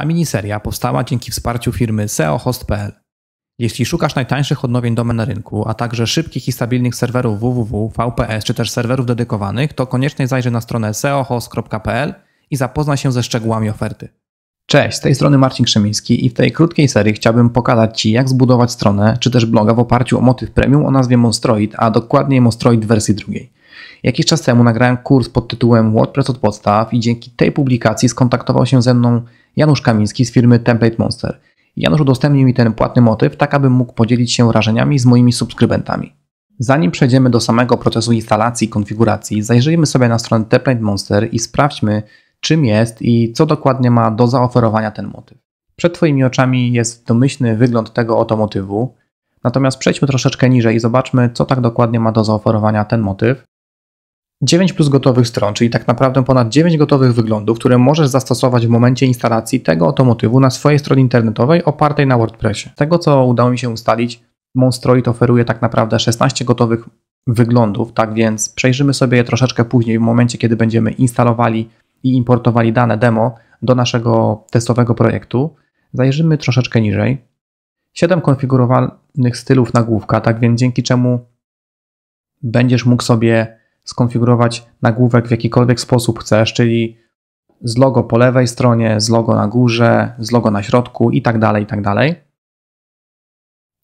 Ta miniseria powstała dzięki wsparciu firmy seohost.pl. Jeśli szukasz najtańszych odnowień domen na rynku, a także szybkich i stabilnych serwerów www, VPS czy też serwerów dedykowanych, to koniecznie zajrzyj na stronę seohost.pl i zapoznaj się ze szczegółami oferty. Cześć, z tej strony Marcin Krzemiński i w tej krótkiej serii chciałbym pokazać Ci, jak zbudować stronę czy też bloga w oparciu o motyw premium o nazwie Monstroid, a dokładniej Monstroid wersji drugiej. Jakiś czas temu nagrałem kurs pod tytułem WordPress od podstaw i dzięki tej publikacji skontaktował się ze mną Janusz Kamiński z firmy Template Monster. Janusz udostępnił mi ten płatny motyw, tak abym mógł podzielić się wrażeniami z moimi subskrybentami. Zanim przejdziemy do samego procesu instalacji i konfiguracji, zajrzyjmy sobie na stronę Template Monster i sprawdźmy, czym jest i co dokładnie ma do zaoferowania ten motyw. Przed Twoimi oczami jest domyślny wygląd tego oto motywu, natomiast przejdźmy troszeczkę niżej i zobaczmy, co tak dokładnie ma do zaoferowania ten motyw. 9 plus gotowych stron, czyli tak naprawdę ponad 9 gotowych wyglądów, które możesz zastosować w momencie instalacji tego automotywu na swojej stronie internetowej opartej na WordPressie. Z tego co udało mi się ustalić, Monstroid oferuje tak naprawdę 16 gotowych wyglądów, tak więc przejrzymy sobie je troszeczkę później, w momencie kiedy będziemy instalowali i importowali dane demo do naszego testowego projektu. Zajrzymy troszeczkę niżej. 7 konfigurowanych stylów nagłówka, tak więc dzięki czemu będziesz mógł sobie skonfigurować nagłówek w jakikolwiek sposób chcesz, czyli z logo po lewej stronie, z logo na górze, z logo na środku i tak dalej, i tak dalej.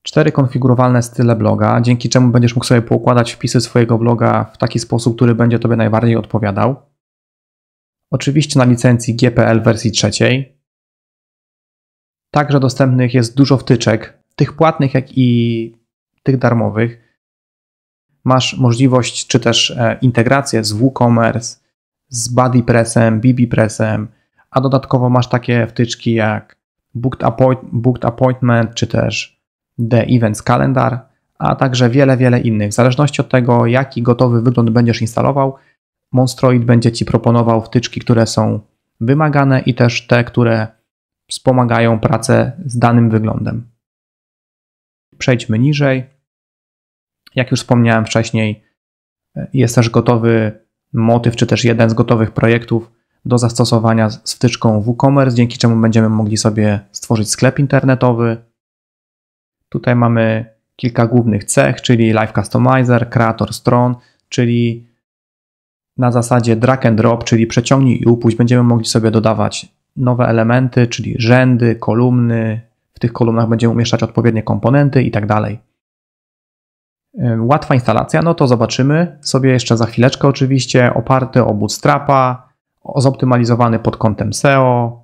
Cztery konfigurowalne style bloga, dzięki czemu będziesz mógł sobie poukładać wpisy swojego bloga w taki sposób, który będzie Tobie najbardziej odpowiadał. Oczywiście na licencji GPL wersji trzeciej. Także dostępnych jest dużo wtyczek, tych płatnych, jak i tych darmowych masz możliwość, czy też e, integrację z WooCommerce, z BuddyPressem, BBPressem, a dodatkowo masz takie wtyczki jak Booked, Appoint Booked Appointment, czy też The Events Calendar, a także wiele, wiele innych. W zależności od tego, jaki gotowy wygląd będziesz instalował, Monstroid będzie Ci proponował wtyczki, które są wymagane i też te, które wspomagają pracę z danym wyglądem. Przejdźmy niżej. Jak już wspomniałem wcześniej, e, jest też gotowy motyw, czy też jeden z gotowych projektów do zastosowania z wtyczką WooCommerce, dzięki czemu będziemy mogli sobie stworzyć sklep internetowy. Tutaj mamy kilka głównych cech, czyli Live Customizer, kreator stron, czyli na zasadzie drag and drop, czyli przeciągnij i upuść, będziemy mogli sobie dodawać nowe elementy, czyli rzędy, kolumny. W tych kolumnach będziemy umieszczać odpowiednie komponenty i tak dalej. Łatwa instalacja, no to zobaczymy sobie jeszcze za chwileczkę oczywiście, oparte o Bootstrapa, zoptymalizowany pod kątem SEO,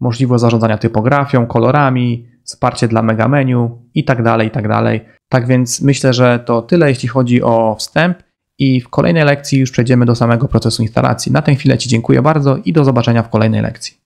możliwość zarządzania typografią, kolorami, wsparcie dla mega menu i tak dalej, i tak dalej. Tak więc myślę, że to tyle jeśli chodzi o wstęp i w kolejnej lekcji już przejdziemy do samego procesu instalacji. Na tę chwilę Ci dziękuję bardzo i do zobaczenia w kolejnej lekcji.